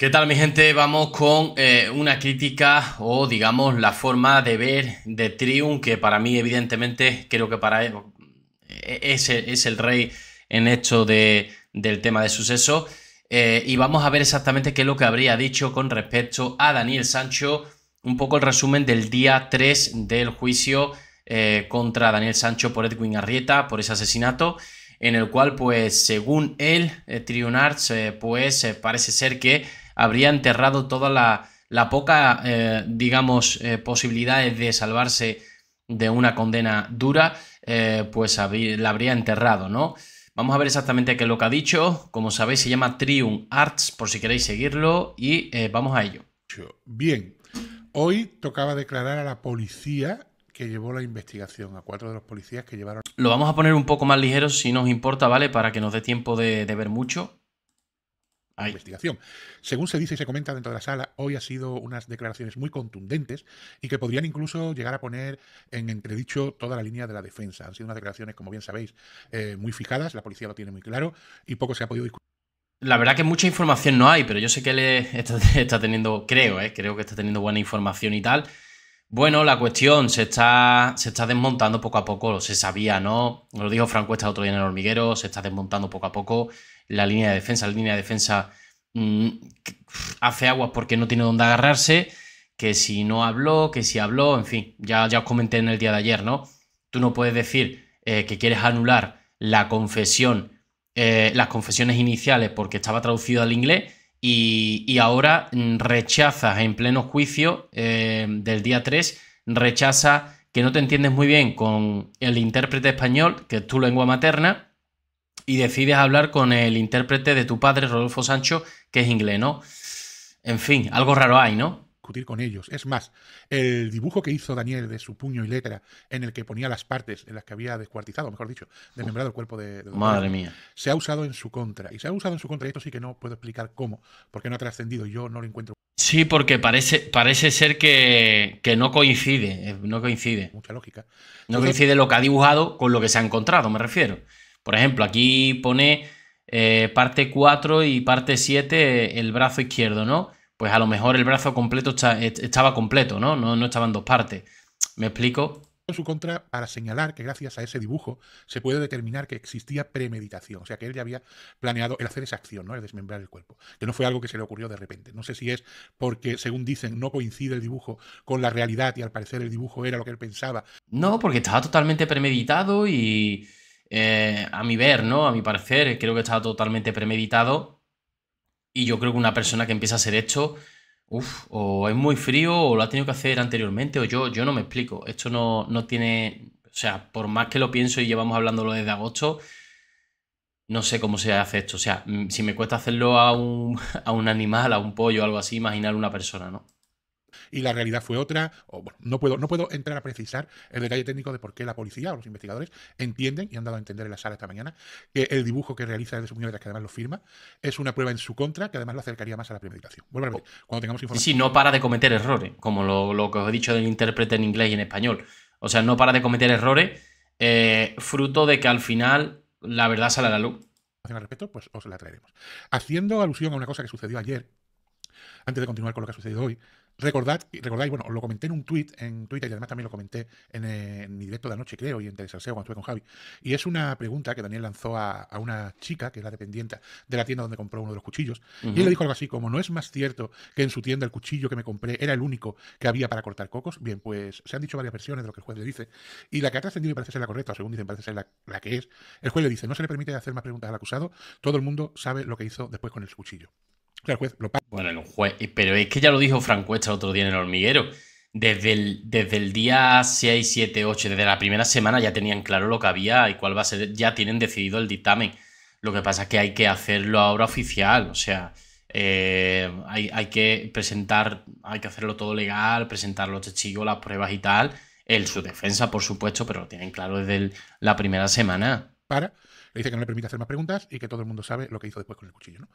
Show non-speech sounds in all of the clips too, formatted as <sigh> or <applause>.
¿Qué tal mi gente? Vamos con eh, una crítica o digamos la forma de ver de Triun, que para mí evidentemente creo que para él eh, es, el rey en esto de, del tema de suceso eh, y vamos a ver exactamente qué es lo que habría dicho con respecto a Daniel Sancho, un poco el resumen del día 3 del juicio contra Daniel Sancho por Edwin Arrieta por ese asesinato en el cual pues según él, Triun Arts, pues parece ser que habría enterrado toda la, poca, eh, digamos, eh, posibilidades de salvarse de una condena dura, eh, pues la habría enterrado, ¿no? Vamos a ver exactamente qué es lo que ha dicho. Como sabéis, se llama Triumph Arts, por si queréis seguirlo, y vamos a ello. Bien, hoy tocaba declarar a la policía que llevó la investigación, a cuatro de los policías que llevaron... Lo vamos a poner un poco más ligero, si nos importa, ¿vale? Para que nos dé tiempo de ver mucho investigación. Según se dice y se comenta dentro de la sala, hoy ha sido unas declaraciones muy contundentes y que podrían incluso llegar a poner en entredicho toda la línea de la defensa. Han sido unas declaraciones, como bien sabéis, eh, muy fijadas, la policía lo tiene muy claro y poco se ha podido discutir. La verdad que mucha información no hay, pero yo sé que él <laughs> está, teniendo, creo, eh, creo que está teniendo buena información y tal. Bueno, la cuestión se está, se está desmontando poco a poco, se sabía, ¿no? Lo dijo Franco Cuesta otro día en el hormiguero, se está desmontando poco a poco la línea de defensa, la línea de defensa mm, hace aguas porque no tiene dónde agarrarse, que si no habló, que si habló, en fin, ya, ya os comenté en el día de ayer, ¿no? Tú no puedes decir eh, que quieres anular la confesión, eh, las confesiones iniciales porque estaba traducido al inglés y, ahora rechazas en pleno juicio eh, del día 3, rechaza que no te entiendes muy bien con el intérprete español, que es tu lengua materna, y decides hablar con el intérprete de tu padre, Rodolfo Sancho, que es inglés, ¿no? En fin, algo raro hay, ¿no? con ellos. Es más, el dibujo que hizo Daniel de su puño y letra, en el que ponía las partes en las que había descuartizado, mejor dicho, desmembrado el cuerpo de, Madre mía. Se ha usado en su contra. Y se ha usado en su contra, y esto sí que no puedo explicar cómo, porque no ha trascendido yo no lo encuentro. Sí, porque parece, parece ser que, que no coincide, eh, no coincide. Mucha lógica. No coincide lo que ha dibujado con lo que se ha encontrado, me refiero. Por ejemplo, aquí pone eh, parte 4 y parte 7 eh, el brazo izquierdo, ¿no? pues a lo mejor el brazo completo estaba completo, ¿no? ¿no? No estaba dos partes. ¿Me explico? en su contra para señalar que gracias a ese dibujo se puede determinar que existía premeditación, o sea que él ya había planeado el hacer esa acción, ¿no? el desmembrar el cuerpo, que no fue algo que se le ocurrió de repente. No sé si es porque, según dicen, no coincide el dibujo con la realidad y al parecer el dibujo era lo que él pensaba. No, porque estaba totalmente premeditado y eh, a mi ver, ¿no? A mi parecer, creo que estaba totalmente premeditado y yo creo que una persona que empieza a hacer esto, uff, o es muy frío, o lo ha tenido que hacer anteriormente, o yo, yo no me explico. Esto no, tiene. O sea, por más que lo pienso y llevamos hablándolo desde agosto, no sé cómo se hace esto. O sea, mm, si me cuesta hacerlo a un, <laughs> a un animal, a un pollo, algo así, imaginar una persona, ¿no? y la realidad fue otra. no, puedo, no puedo entrar a precisar el detalle técnico de por qué la policía o los investigadores entienden y han dado a entender en la sala esta mañana que el dibujo que realiza de su muñeca, que además lo firma, es una prueba en su contra que además lo acercaría más a la premeditación. Vuelvo a oh. cuando tengamos información. Sí, no para de cometer errores, como lo, que os he dicho del intérprete en inglés y en español. O sea, no para de cometer errores, eh, fruto de que al final la verdad sale a la luz al respecto, pues os la traeremos. Haciendo alusión a una cosa que sucedió ayer, antes de continuar con lo que ha sucedido hoy, recordad, y bueno, lo comenté en un tweet en Twitter y además también lo comenté en, eh, mi directo de anoche, creo, y en Telesaseo cuando estuve con Javi. Y es una pregunta que Daniel lanzó a, una chica, que es la dependiente de la tienda donde compró uno de los cuchillos, y él le dijo algo así como, ¿no es más cierto que en su tienda el cuchillo que me compré era el único que había para cortar cocos? Bien, pues se han dicho varias versiones de lo que el juez le dice, y la que ha trascendido y parece ser la correcta, o según dicen, parece ser la, la que es, el juez le dice, no se le permite hacer más preguntas al acusado, todo el mundo sabe lo que hizo después con el cuchillo juez Bueno, el eh, pero es que ya lo dijo Franco Cuesta otro día en el hormiguero. Desde el, desde el día 6, 7, 8, desde la primera semana ya tenían claro lo que había y cuál va a ser, ya tienen decidido el dictamen. Lo que pasa es que hay que hacerlo ahora oficial, o sea, eh, hay, que presentar, hay que hacerlo todo legal, presentar los testigos, las pruebas y tal, en su defensa, por supuesto, pero lo tienen claro desde la primera semana para, le dice que no le permite hacer más preguntas y que todo el mundo sabe lo que hizo después con el cuchillo. ¿no?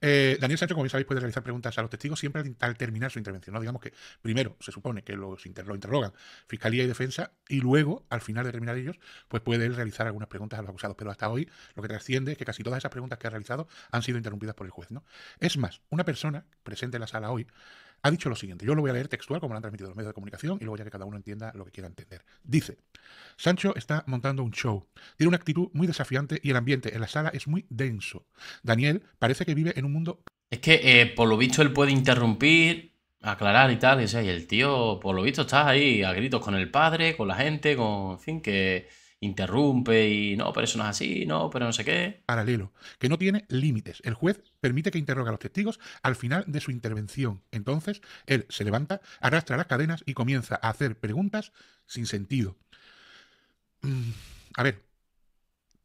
Eh, Daniel Sancho, como bien sabéis, puede realizar preguntas a los testigos siempre al, terminar su intervención. ¿no? Digamos que primero se supone que los lo interrogan Fiscalía y Defensa y luego, al final de terminar ellos, pues puede realizar algunas preguntas a los acusados. Pero hasta hoy lo que trasciende es que casi todas esas preguntas que ha realizado han sido interrumpidas por el juez. ¿no? Es más, una persona presente en la sala hoy ha dicho lo siguiente. Yo lo voy a leer textual como lo han transmitido los medios de comunicación y luego ya que cada uno entienda lo que quiera entender. Dice... Sancho está montando un show. Tiene una actitud muy desafiante y el ambiente en la sala es muy denso. Daniel parece que vive en un mundo... Es que, eh, por lo visto, él puede interrumpir, aclarar y tal. Y, o sea, el tío, por lo visto, está ahí a gritos con el padre, con la gente, con... fin, que interrumpe y no, pero eso no es así, no, pero no sé qué. Paralelo, que no tiene límites. El juez permite que interroga a los testigos al final de su intervención. Entonces, él se levanta, arrastra las cadenas y comienza a hacer preguntas sin sentido. Mm, a ver,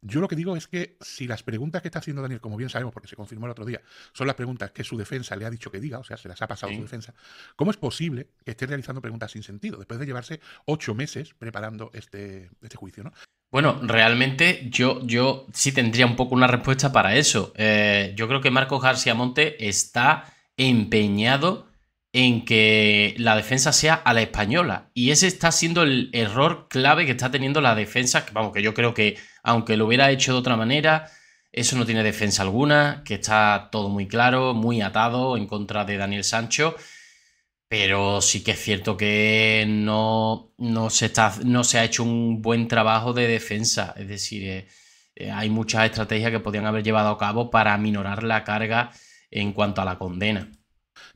yo lo que digo es que si las preguntas que está haciendo Daniel, como bien sabemos, porque se confirmó el otro día, son las preguntas que su defensa le ha dicho que diga, o sea, se las ha pasado su defensa, ¿cómo es posible que esté realizando preguntas sin sentido después de llevarse ocho meses preparando este, este juicio? ¿no? Bueno, realmente yo, yo sí tendría un poco una respuesta para eso. Eh, yo creo que Marco García Monte está empeñado en que la defensa sea a la española. Y ese está siendo el error clave que está teniendo la defensa, que vamos, que yo creo que aunque lo hubiera hecho de otra manera, eso no tiene defensa alguna, que está todo muy claro, muy atado en contra de Daniel Sancho. Pero sí que es cierto que no, no, se, está, no se ha hecho un buen trabajo de defensa. Es decir, eh, eh, hay muchas estrategias que podían haber llevado a cabo para minorar la carga en cuanto a la condena.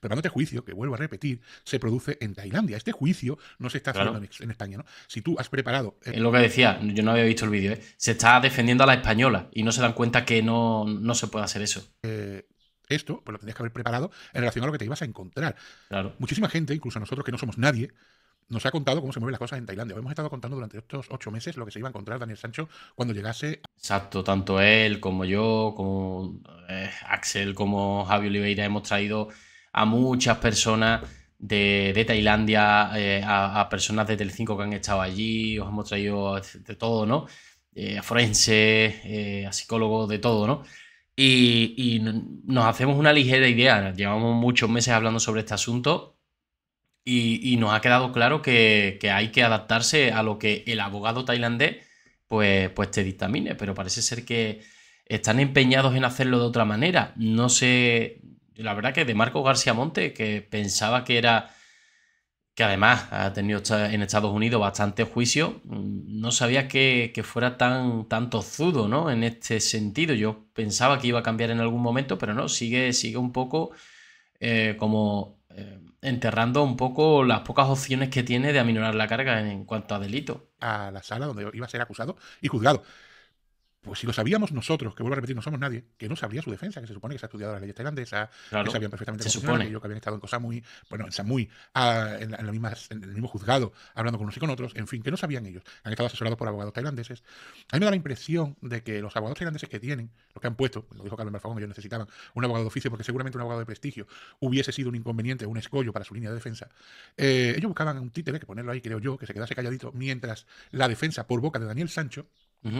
Pero este juicio, que vuelvo a repetir, se produce en Tailandia, este juicio no se está haciendo en, España, ¿no? Si tú has preparado... en eh, es lo que decía, yo no había visto el vídeo, ¿eh? Se está defendiendo a la española y no se dan cuenta que no, se puede hacer eso. Eh, esto, pues lo tendrías que haber preparado en relación a lo que te ibas a encontrar. Muchísima gente, incluso nosotros que no somos nadie, nos ha contado cómo se mueven las cosas en Tailandia. Hemos estado contando durante estos ocho meses lo que se iba a encontrar Daniel Sancho cuando llegase. Exacto, tanto él como yo, como Axel, como Javi Oliveira, hemos traído a muchas personas de, Tailandia, eh, a, personas de Telecinco que han estado allí, os hemos traído de todo, ¿no? Eh, a forenses, eh, a psicólogos, de todo, ¿no? Y, nos hacemos una ligera idea. Llevamos muchos meses hablando sobre este asunto y, nos ha quedado claro que, hay que adaptarse a lo que el abogado tailandés pues, pues te dictamine, pero parece ser que están empeñados en hacerlo de otra manera. No sé, la verdad que de Marco García Monte, que pensaba que era que además ha tenido en Estados Unidos bastante juicio, mm, no sabía que, fuera tan, tozudo, ¿no? En este sentido, yo pensaba que iba a cambiar en algún momento, pero no, sigue, sigue un poco eh, como eh, enterrando un poco las pocas opciones que tiene de aminorar la carga en, cuanto a delito. A la sala donde iba a ser acusado y juzgado. Pues si lo sabíamos nosotros, que vuelvo a repetir, no somos nadie, que no sabría su defensa, que se supone que se ha estudiado las leyes tailandesas, que sabían perfectamente que ellos, que habían estado en cosa muy, bueno, en ah, en, la, misma, en, el mismo juzgado, hablando con unos y con otros, en fin, que no sabían ellos, han estado asesorados por abogados tailandeses. A mí me da la impresión de que los abogados tailandeses que tienen, los que han puesto, lo dijo Carmen Balfagón, ellos necesitaban un abogado de oficio, porque seguramente un abogado de prestigio hubiese sido un inconveniente, un escollo para su línea de defensa. Eh, ellos buscaban un títere, que ponerlo ahí, creo yo, que se quedase calladito, mientras la defensa por boca de Daniel Sancho,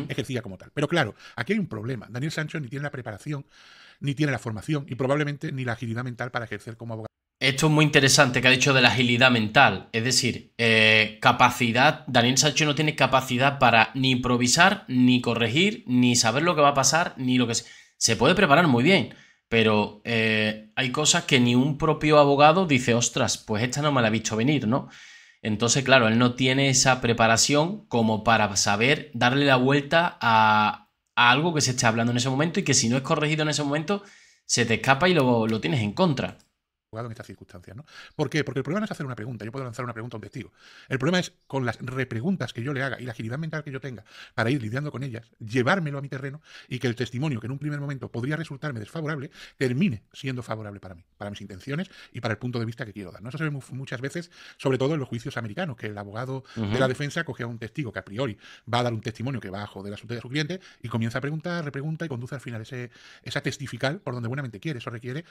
ejercía como tal. Pero claro, aquí hay un problema. Daniel Sancho ni tiene la preparación, ni tiene la formación y probablemente ni la agilidad mental para ejercer como abogado. Esto es muy interesante que ha dicho de la agilidad mental. Es decir, eh, capacidad. Daniel Sancho no tiene capacidad para ni improvisar, ni corregir, ni saber lo que va a pasar, ni lo que se. Se puede preparar muy bien, pero eh, hay cosas que ni un propio abogado dice, ostras, pues esta no me la ha visto venir, ¿no? Entonces, claro, él no tiene esa preparación como para saber darle la vuelta a, algo que se está hablando en ese momento y que si no es corregido en ese momento, se te escapa y lo, lo tienes en contra jugado en estas circunstancias. ¿no? ¿Por qué? Porque el problema no es hacer una pregunta. Yo puedo lanzar una pregunta a un testigo. El problema es con las repreguntas que yo le haga y la agilidad mental que yo tenga para ir lidiando con ellas, llevármelo a mi terreno y que el testimonio que en un primer momento podría resultarme desfavorable, termine siendo favorable para mí, para mis intenciones y para el punto de vista que quiero dar. ¿no? Eso se ve muchas veces, sobre todo en los juicios americanos, que el abogado de la defensa coge a un testigo que a priori va a dar un testimonio que va a joder a su, su cliente y comienza a preguntar, repregunta y conduce al final ese, esa testifical por donde buenamente quiere. Eso requiere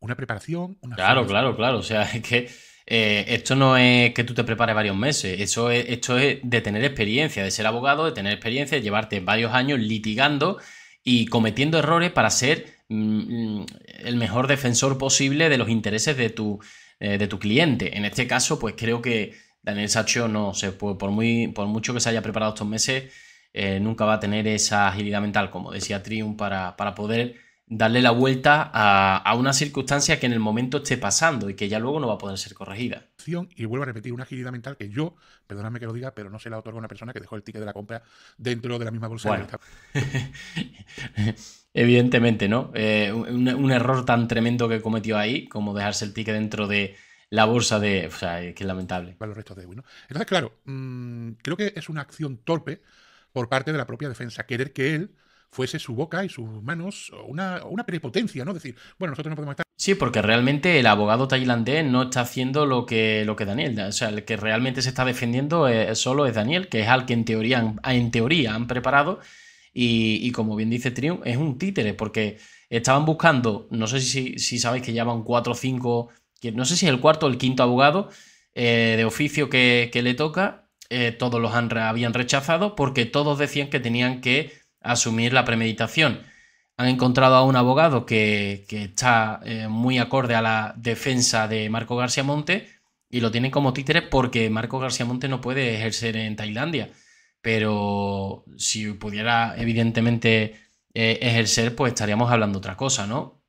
una preparación, una Claro, claro, claro. O sea, <laughs> es que eh, esto no es que tú te prepares varios meses. Eso es, esto es de tener experiencia, de ser abogado, de tener experiencia, de llevarte varios años litigando y cometiendo errores para ser mm, mm, el mejor defensor posible de los intereses de tu, eh, de tu cliente. En este caso, pues creo que Daniel Sacho no se pues, por, muy, por mucho que se haya preparado estos meses, eh, nunca va a tener esa agilidad mental, como decía Triumph para, para poder darle la vuelta a, una circunstancia que en el momento esté pasando y que ya luego no va a poder ser corregida. Y vuelvo a repetir, una agilidad mental que yo, perdóname que lo diga, pero no se la otorga a una persona que dejó el ticket de la compra dentro de la misma bolsa. <laughs> Evidentemente, ¿no? Eh, un, error tan tremendo que cometió ahí, como dejarse el ticket dentro de la bolsa de... O sea, es que es lamentable. Para los restos de Entonces, claro, mm, creo que es una acción torpe por parte de la propia defensa, querer que él fuese su boca y sus manos una, una prepotencia, ¿no? Decir, bueno, nosotros no podemos estar. Sí, porque realmente el abogado tailandés no está haciendo lo que, lo que Daniel, o sea, el que realmente se está defendiendo solo es Daniel, que es al que en teoría, en teoría han preparado. Y, como bien dice Trium, es un títere, porque estaban buscando, no sé si, sabéis que van cuatro o cinco, no sé si es el cuarto o el quinto abogado eh, de oficio que, le toca, eh, todos los han, habían rechazado porque todos decían que tenían que asumir la premeditación. Han encontrado a un abogado que, está eh, muy acorde a la defensa de Marco García Monte y lo tienen como títere porque Marco García Monte no puede ejercer en Tailandia. Pero si pudiera, evidentemente, eh, ejercer, pues estaríamos hablando otra cosa, ¿no?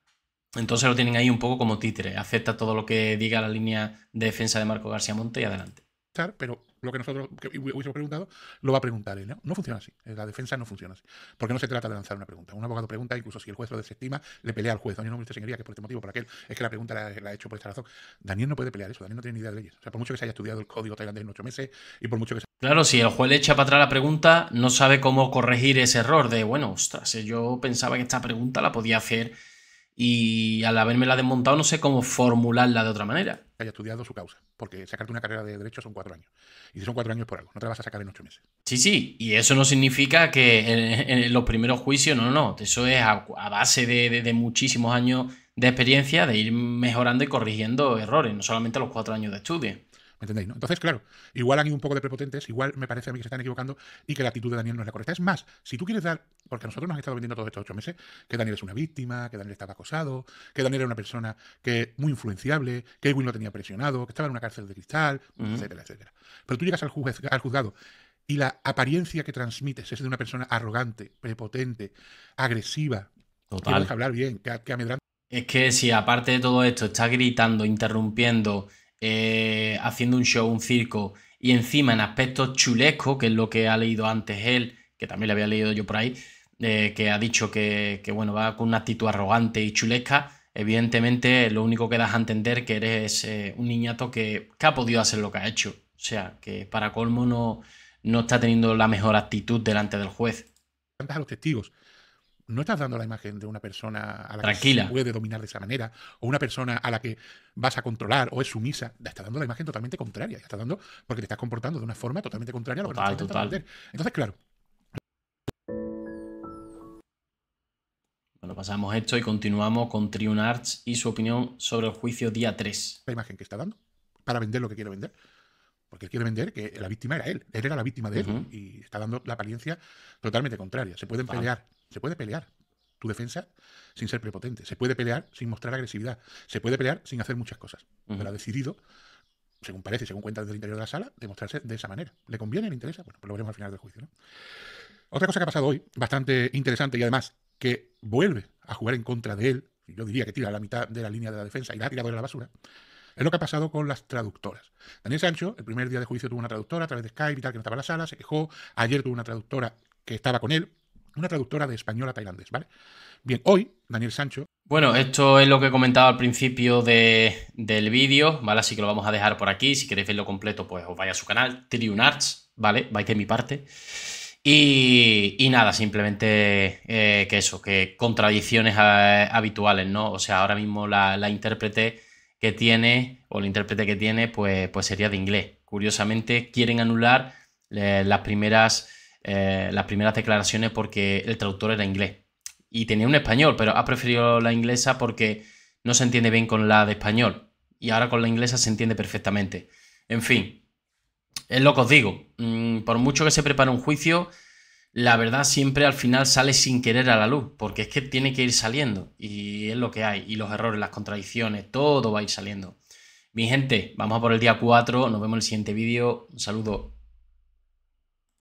Entonces lo tienen ahí un poco como títere. Acepta todo lo que diga la línea de defensa de Marco García Monte y adelante. Claro, pero lo que nosotros que hubiésemos preguntado, lo va a preguntar él. ¿no? funciona así. La defensa no funciona así. Porque no se trata de lanzar una pregunta. Un abogado pregunta, incluso si el juez lo desestima, le pelea al juez. Daniel no me señoría que por este motivo, por aquel, es que la pregunta la, ha hecho por esta razón. Daniel no puede pelear eso. Daniel no tiene ni idea de leyes. O sea, por mucho que se haya estudiado el código tailandés en ocho meses y por mucho que Claro, si el juez le echa para atrás la pregunta, no sabe cómo corregir ese error de, bueno, ostras, eh, yo pensaba que esta pregunta la podía hacer y al haberme la desmontado no sé cómo formularla de otra manera haya estudiado su causa, porque sacarte una carrera de derecho son cuatro años. Y si son cuatro años por algo, no te la vas a sacar en ocho meses. Sí, sí, y eso no significa que en, los primeros juicios, no, no, eso es a, base de, de, muchísimos años de experiencia, de ir mejorando y corrigiendo errores, no solamente los cuatro años de estudio. ¿Entendéis? Entonces, claro, igual han ido un poco de prepotentes, igual me parece a mí que se están equivocando y que la actitud de Daniel no es la correcta. Es más, si tú quieres dar, porque nosotros nos han estado vendiendo todos estos ocho meses, que Daniel es una víctima, que Daniel estaba acosado, que Daniel era una persona que muy influenciable, que Edwin lo tenía presionado, que estaba en una cárcel de cristal, etcétera, etcétera. Pero tú llegas al, al juzgado y la apariencia que transmites es de una persona arrogante, prepotente, agresiva, Total. que hablar bien, que, que Es que si aparte de todo esto está gritando, interrumpiendo eh, haciendo un show, un circo, y encima en aspectos chulescos, que es lo que ha leído antes él, que también le había leído yo por ahí, eh, que ha dicho que, bueno, va con una actitud arrogante y chulesca, evidentemente lo único que das a entender que eres un niñato que, ha podido hacer lo que ha hecho. O sea, que para colmo no, no está teniendo la mejor actitud delante del juez no estás dando la imagen de una persona a la que se puede dominar de esa manera, o una persona a la que vas a controlar o es sumisa. está estás dando la imagen totalmente contraria. dando porque te estás comportando de una forma totalmente contraria a lo que Estás total. Vender. Entonces, claro. Bueno, pasamos esto y continuamos con Triun Arts y su opinión sobre el juicio día 3. La imagen que está dando para vender lo que quiere vender. Porque él quiere vender que la víctima era él. Él era la víctima de él. Y está dando la apariencia totalmente contraria. Se pueden pelear se puede pelear tu defensa sin ser prepotente. Se puede pelear sin mostrar agresividad. Se puede pelear sin hacer muchas cosas. Pero ha decidido, según parece, según cuenta desde el interior de la sala, demostrarse de esa manera. ¿Le conviene? ¿Le interesa? Bueno, pues lo veremos al final del juicio. ¿no? Otra cosa que ha pasado hoy, bastante interesante y además que vuelve a jugar en contra de él, yo diría que tira la mitad de la línea de la defensa y la ha tirado de la basura, es lo que ha pasado con las traductoras. Daniel Sancho, el primer día de juicio, tuvo una traductora a través de Skype y tal, que no estaba en la sala, se quejó. Ayer tuvo una traductora que estaba con él, una traductora de español a tailandés, ¿vale? Bien, hoy, Daniel Sancho. Bueno, esto es lo que he comentado al principio del vídeo, ¿vale? Así que lo vamos a dejar por aquí. Si queréis verlo completo, pues os vais a su canal, Triunarts, ¿vale? Vais de mi parte. Y, nada, simplemente eh, que eso, que contradicciones eh, habituales, ¿no? O sea, ahora mismo la, intérprete que tiene, o la intérprete que tiene, pues, pues sería de inglés. Curiosamente, quieren anular eh, las primeras eh, las primeras declaraciones porque el traductor era inglés. Y tenía un español, pero ha preferido la inglesa porque no se entiende bien con la de español. Y ahora con la inglesa se entiende perfectamente. En fin, es lo que os digo. Mm, por mucho que se prepare un juicio, la verdad siempre al final sale sin querer a la luz, porque es que tiene que ir saliendo. Y es lo que hay. Y los errores, las contradicciones, todo va a ir saliendo. Mi gente, vamos a por el día 4. Nos vemos en el siguiente vídeo. Un saludo.